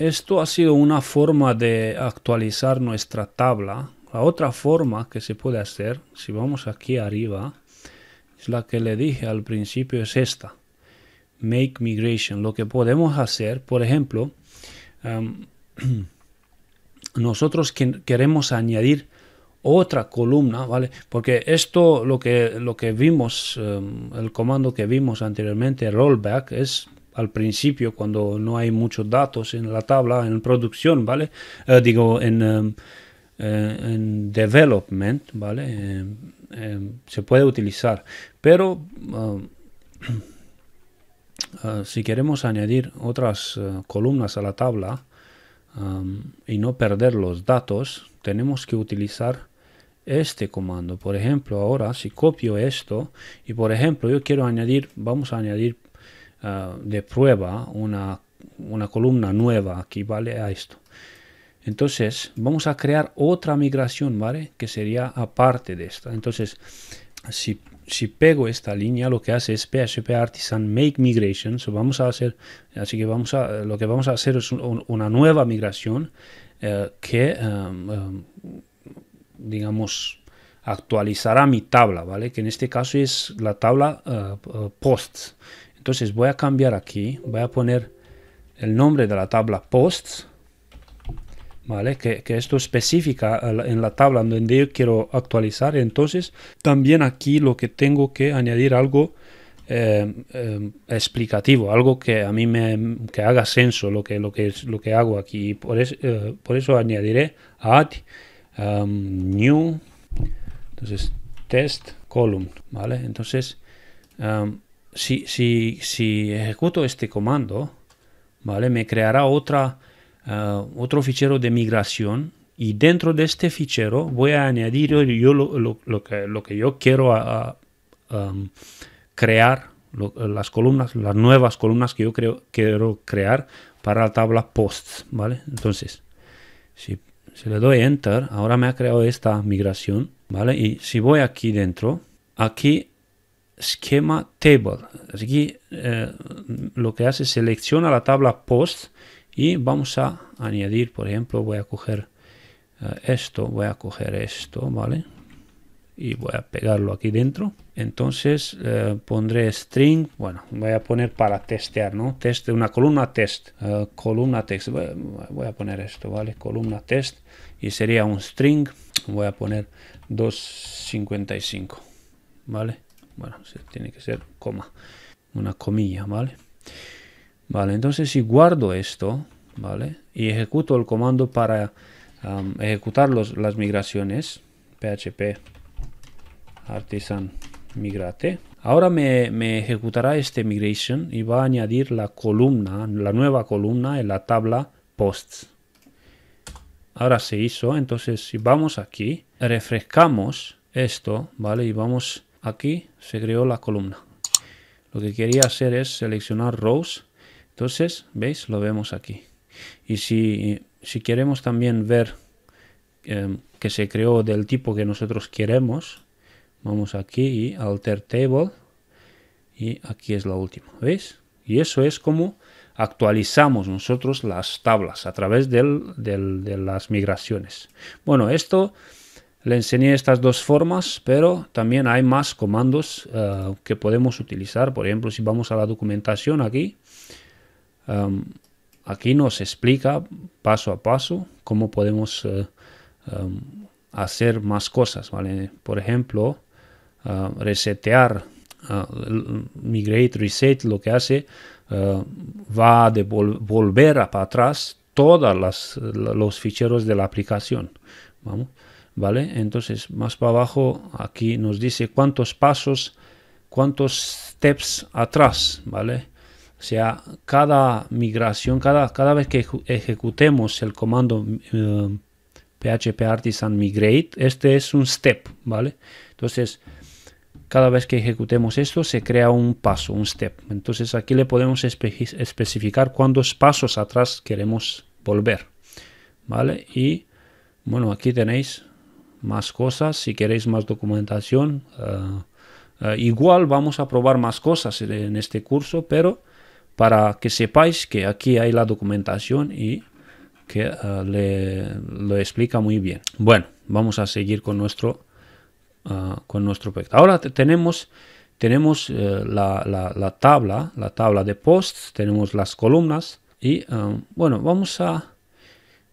Esto ha sido una forma de actualizar nuestra tabla. La otra forma que se puede hacer, si vamos aquí arriba, es la que le dije al principio, es esta. Make migration. Lo que podemos hacer, por ejemplo, em, nosotros que queremos añadir otra columna, ¿vale? Porque esto, lo que, lo que vimos, em, el comando que vimos anteriormente, rollback, es al principio cuando no hay muchos datos en la tabla, en producción, ¿vale? Eh, digo, em, eh, en, development, ¿vale? Em, em, se puede utilizar, pero ah, ah, si queremos añadir otras eh, columnas a la tabla y no perder los datos, tenemos que utilizar este comando. Por ejemplo, ahora si copio esto y por ejemplo yo quiero añadir, vamos a añadir Ah, de prueba una, columna nueva que vale a esto. Entonces, vamos a crear otra migración, ¿vale? Que sería aparte de esta. Entonces, si, si pego esta línea, lo que hace es PHP Artisan Make Migration. vamos a hacer, así que vamos a, lo que vamos a hacer es una nueva migración eh, que, em, em, digamos, actualizará mi tabla, ¿vale? Que en este caso es la tabla eh, post posts. Entonces voy a cambiar aquí, voy a poner el nombre de la tabla posts, ¿vale? Que, esto especifica en la tabla donde yo quiero actualizar. Entonces, también aquí lo que tengo que añadir algo eh, eh, explicativo, algo que a mí me haga senso lo que, lo que, lo que hago aquí. por, eh, por eso añadiré add um, new, entonces test column, ¿vale? Entonces, um, si, si, ejecuto este comando, ¿vale? Me creará otra, eh, otro fichero de migración y dentro de este fichero voy a añadir yo lo, que, lo que, yo quiero crear, las columnas, las nuevas columnas que yo quiero crear para la tabla posts, ¿vale? Entonces, si, se le doy enter, ahora me ha creado esta migración, ¿vale? Y si voy aquí dentro, aquí esquema table. Aquí eh, lo que hace es selecciona la tabla post y vamos a añadir, por ejemplo, voy a coger eh, esto, voy a coger esto, ¿vale? Y voy a pegarlo aquí dentro. Entonces eh, pondré string, bueno, voy a poner para testear, ¿no? Test una columna test, columna test voy a poner esto, ¿vale? Columna test y sería un string, voy a poner 255, ¿vale? bueno, tiene que ser coma, una comilla, ¿vale? Vale, entonces si guardo esto, ¿vale? Y ejecuto el comando para um, ejecutar las migraciones, php artisan migrate. Ahora me, me, ejecutará este migration y va a añadir la columna, la nueva columna en la tabla posts. Ahora se hizo, entonces si vamos aquí, refrescamos esto, ¿vale? Y vamos aquí se creó la columna. Lo que quería hacer es seleccionar rows. Entonces, ¿veis? Lo vemos aquí. Y si, si queremos también ver eh, que se creó del tipo que nosotros queremos, vamos aquí y alter table. Y aquí es la última, ¿veis? Y eso es como actualizamos nosotros las tablas a través de las migraciones. Bueno, esto le enseñé estas dos formas, pero también hay más comandos eh, que podemos utilizar. Por ejemplo, si vamos a la documentación aquí, em, aquí nos explica paso a paso cómo podemos eh, em, hacer más cosas. Por ejemplo, eh, resetear, migrate, reset, lo que hace, va a volver para atrás todos los ficheros de la aplicación. Vamos. ¿vale? Entonces, más para abajo, aquí nos dice cuántos pasos, cuántos steps atrás, ¿vale? O sea, cada migración, cada, cada vez que ejecutemos el comando eh, php artisan migrate, este es un step, ¿vale? Entonces, cada vez que ejecutemos esto se crea un paso, un step. Entonces aquí le podemos especificar cuántos pasos atrás queremos volver, ¿vale? Y bueno, aquí tenéis más cosas, si queréis más documentación. Eh, eh, igual vamos a probar más cosas en este curso, pero para que sepáis que aquí hay la documentación y que eh, le, lo explica muy bien. Bueno, vamos a seguir con nuestro, con nuestro proyecto. Ahora tenemos, tenemos la, la, tabla, la tabla de posts, tenemos las columnas y bueno, vamos a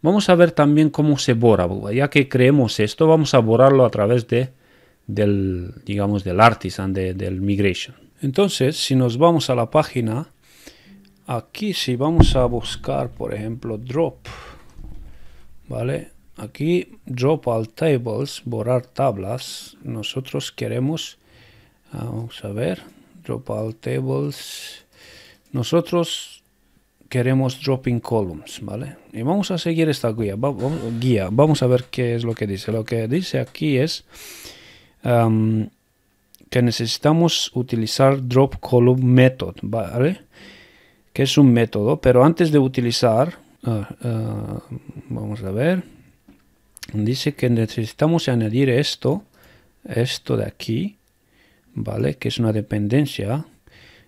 Vamos a ver también cómo se borra, ya que creemos esto, vamos a borrarlo a través de, del, digamos, del artisan, del migration. Entonces, si nos vamos a la página, aquí si vamos a buscar, por ejemplo, drop, ¿vale? Aquí, drop all tables, borrar tablas, nosotros queremos, ah, vamos a ver, drop all tables, nosotros queremos dropping columns, ¿vale? Y vamos a seguir esta guía. vamos, guía. Vamos a ver qué es lo que dice. Lo que dice aquí es um, que necesitamos utilizar drop column method, ¿vale? Que es un método, pero antes de utilizar, ah, ah, vamos a ver, dice que necesitamos añadir esto, esto de aquí, ¿vale? Que es una dependencia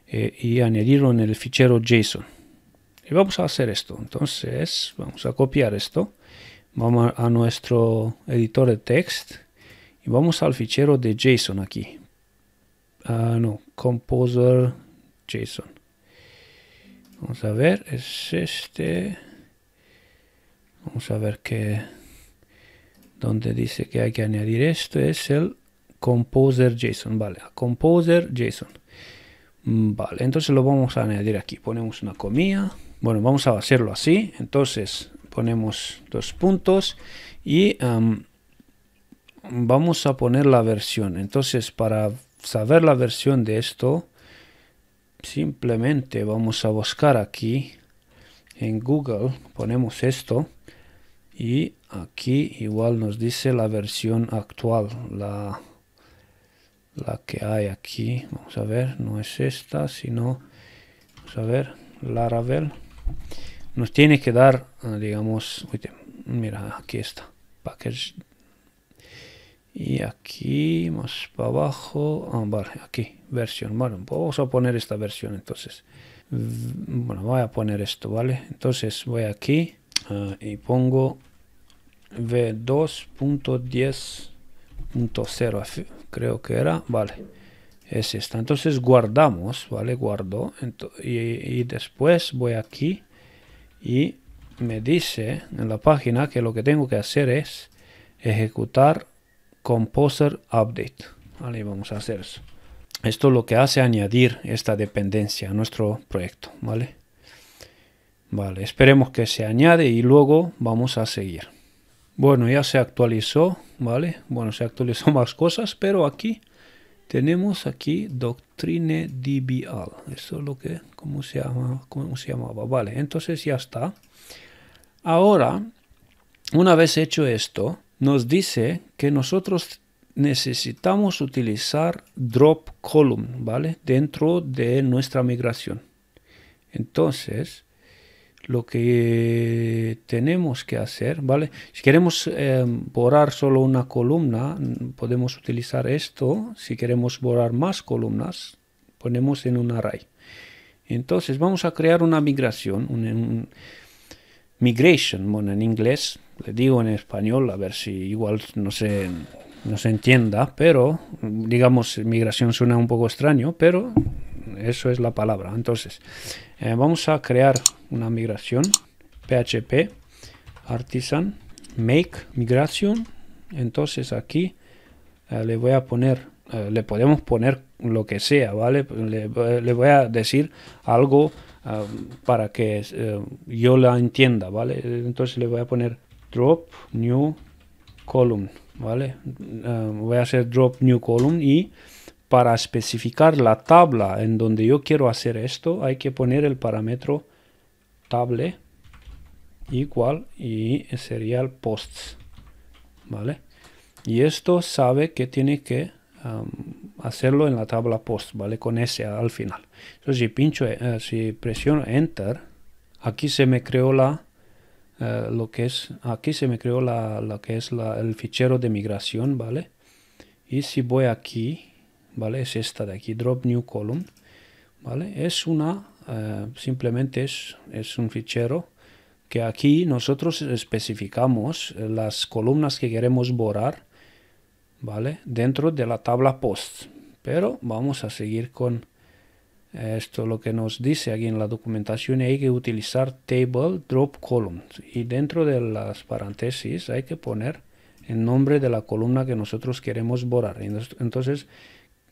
eh, y añadirlo en el fichero JSON. Y vamos a hacer esto. Entonces, vamos a copiar esto. Vamos a nuestro editor de text y vamos al fichero de JSON aquí. Ah, no, Composer JSON. Vamos a ver, es este. Vamos a ver que donde dice que hay que añadir esto es el Composer JSON, vale, Composer JSON. Mm, vale, entonces lo vamos a añadir aquí. Ponemos una comilla. Bueno, vamos a hacerlo así. Entonces ponemos dos puntos y vamos a poner la versión. Entonces para saber la versión de esto, simplemente vamos a buscar aquí en Google, ponemos esto y aquí igual nos dice la versión actual, la, la que hay aquí. Vamos a ver, no es esta, sino, vamos a ver, Laravel nos tiene que dar, eh, digamos, mira, aquí está, package. Y aquí, más para abajo, ah, vale, aquí, versión, pues vamos a poner esta versión entonces. Bueno, voy a poner esto, ¿vale? Entonces voy aquí eh, y pongo v2.10.0, creo que era, vale es esta. Entonces guardamos, ¿vale? Guardo y, después voy aquí y me dice en la página que lo que tengo que hacer es ejecutar Composer Update. Vale, vamos a hacer eso. Esto es lo que hace añadir esta dependencia a nuestro proyecto, ¿vale? Vale, esperemos que se añade y luego vamos a seguir. Bueno, ya se actualizó, ¿vale? Bueno, se actualizó más cosas, pero aquí tenemos aquí Doctrine DBL. Eso es lo que, ¿cómo se, llama? ¿cómo se llamaba? Vale, entonces ya está. Ahora, una vez hecho esto, nos dice que nosotros necesitamos utilizar drop column, ¿vale? Dentro de nuestra migración. Entonces, lo que tenemos que hacer, ¿vale? Si queremos eh, borrar solo una columna, podemos utilizar esto. Si queremos borrar más columnas, ponemos en un array. Entonces vamos a crear una migración, un, migration, bueno, en inglés, le digo en español, a ver si igual no se, no se entienda, pero digamos, migración suena un poco extraño, pero eso es la palabra. Entonces, eh, vamos a crear una migración php artisan make migración. Entonces aquí eh, le voy a poner, eh, le podemos poner lo que sea, ¿vale? Le, le voy a decir algo para que yo la entienda, ¿vale? Entonces le voy a poner drop new column, ¿vale? voy a hacer drop new column y para especificar la tabla en donde yo quiero hacer esto, hay que poner el parámetro table igual y sería el posts. ¿Vale? Y esto sabe que tiene que hacerlo en la tabla post, ¿vale? Con ese al final. Entonces, si pincho, eh, si presiono Enter, aquí se me creó la eh, lo que es aquí se me creó la, que es el fichero de migración vale y si voy aquí ¿vale? Es esta de aquí, drop new column, ¿vale? Es una, eh, simplemente es, es un fichero que aquí nosotros especificamos las columnas que queremos borrar, ¿vale? Dentro de la tabla post. Pero vamos a seguir con eh, esto lo que nos dice aquí en la documentación hay que utilizar table drop column y dentro de las paréntesis hay que poner el nombre de la columna que nosotros queremos borrar entonces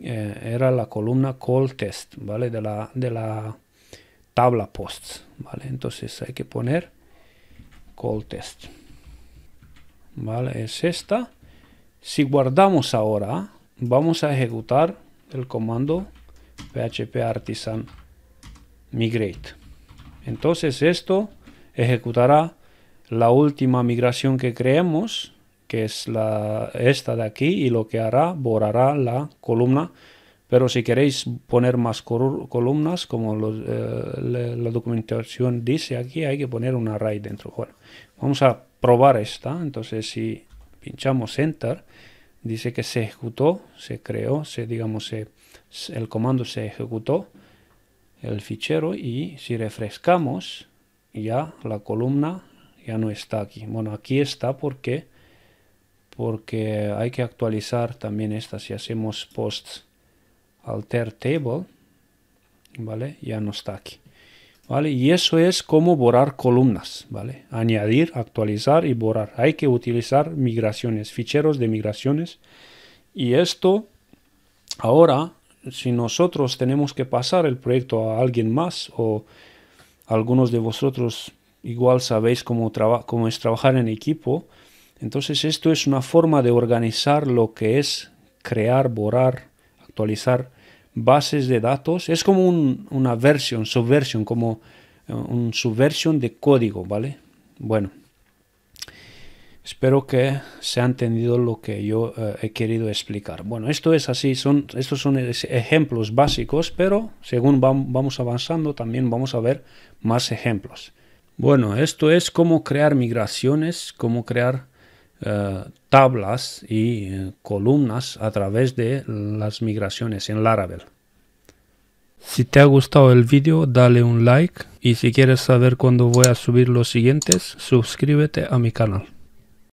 eh, era la columna call test, ¿vale? De la, de la tabla posts, ¿vale? Entonces hay que poner call test, ¿vale? Es esta. Si guardamos ahora, vamos a ejecutar el comando php artisan migrate. Entonces esto ejecutará la última migración que creemos que es la, esta de aquí, y lo que hará, borrará la columna. Pero si queréis poner más columnas, como eh, la, documentación dice aquí, hay que poner un array dentro. Bueno, vamos a probar esta. Entonces, si pinchamos Enter, dice que se ejecutó, se creó, se, digamos, el comando se ejecutó, el fichero, y si refrescamos, ya la columna ya no está aquí. Bueno, aquí está porque porque hay que actualizar también esta si hacemos post alter table vale ya no está aquí vale y eso es como borrar columnas vale añadir actualizar y borrar hay que utilizar migraciones ficheros de migraciones y esto ahora si nosotros tenemos que pasar el proyecto a alguien más o algunos de vosotros igual sabéis cómo, cómo es trabajar en equipo entonces esto es una forma de organizar lo que es crear, borrar, actualizar bases de datos. Es como una versión, subversión, como eh, un subversión de código, ¿vale? Bueno, espero que se ha entendido lo que yo eh, he querido explicar. Bueno, esto es así, son, estos son ejemplos básicos, pero según vamos avanzando también vamos a ver más ejemplos. Bueno, esto es cómo crear migraciones, cómo crear eh, tablas y eh, columnas a través de las migraciones en Laravel. Si te ha gustado el vídeo, dale un like y si quieres saber cuándo voy a subir los siguientes, suscríbete a mi canal.